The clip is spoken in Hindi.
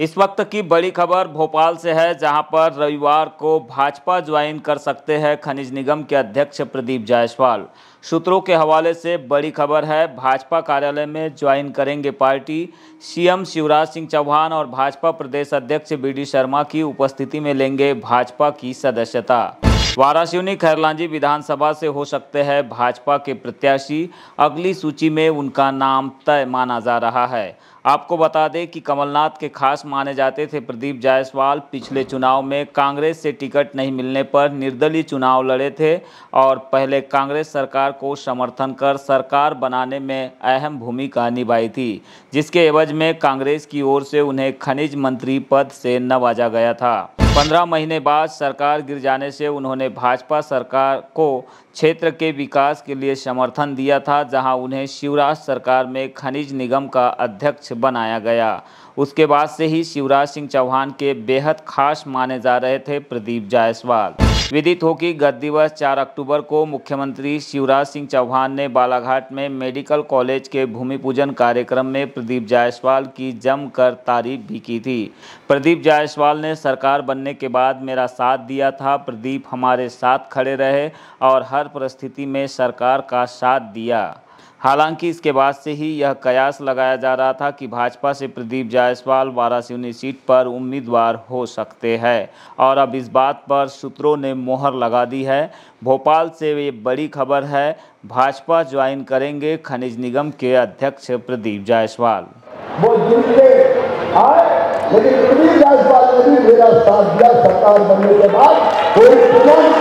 इस वक्त की बड़ी खबर भोपाल से है जहां पर रविवार को भाजपा ज्वाइन कर सकते हैं खनिज निगम के अध्यक्ष प्रदीप जायसवाल सूत्रों के हवाले से बड़ी खबर है भाजपा कार्यालय में ज्वाइन करेंगे पार्टी सीएम शिवराज सिंह चौहान और भाजपा प्रदेश अध्यक्ष डी शर्मा की उपस्थिति में लेंगे भाजपा की सदस्यता वारासिवनी खैरलांजी विधानसभा से हो सकते हैं भाजपा के प्रत्याशी अगली सूची में उनका नाम तय माना जा रहा है आपको बता दें कि कमलनाथ के खास माने जाते थे प्रदीप जायसवाल पिछले चुनाव में कांग्रेस से टिकट नहीं मिलने पर निर्दलीय चुनाव लड़े थे और पहले कांग्रेस सरकार को समर्थन कर सरकार बनाने में अहम भूमिका निभाई थी जिसके एवज में कांग्रेस की ओर से उन्हें खनिज मंत्री पद से नवाजा गया था पंद्रह महीने बाद सरकार गिर जाने से उन्होंने भाजपा सरकार को क्षेत्र के विकास के लिए समर्थन दिया था जहां उन्हें शिवराज सरकार में खनिज निगम का अध्यक्ष बनाया गया उसके बाद से ही शिवराज सिंह चौहान के बेहद खास माने जा रहे थे प्रदीप जायसवाल विदित हो कि गत दिवस चार अक्टूबर को मुख्यमंत्री शिवराज सिंह चौहान ने बालाघाट में मेडिकल कॉलेज के भूमि पूजन कार्यक्रम में प्रदीप जायसवाल की जमकर तारीफ भी की थी प्रदीप जायसवाल ने सरकार बनने के बाद मेरा साथ दिया था प्रदीप हमारे साथ खड़े रहे और हर परिस्थिति में सरकार का साथ दिया हालांकि इसके बाद से ही यह कयास लगाया जा रहा था कि भाजपा से प्रदीप जायसवाल वाराणसी सीट पर उम्मीदवार हो सकते हैं और अब इस बात पर सूत्रों ने मोहर लगा दी है भोपाल से ये बड़ी खबर है भाजपा ज्वाइन करेंगे खनिज निगम के अध्यक्ष प्रदीप जायसवाल वो लेकिन प्रदीप जायसवाल ने भी मेरा साथ दिया सरकार बनने के बाद कोई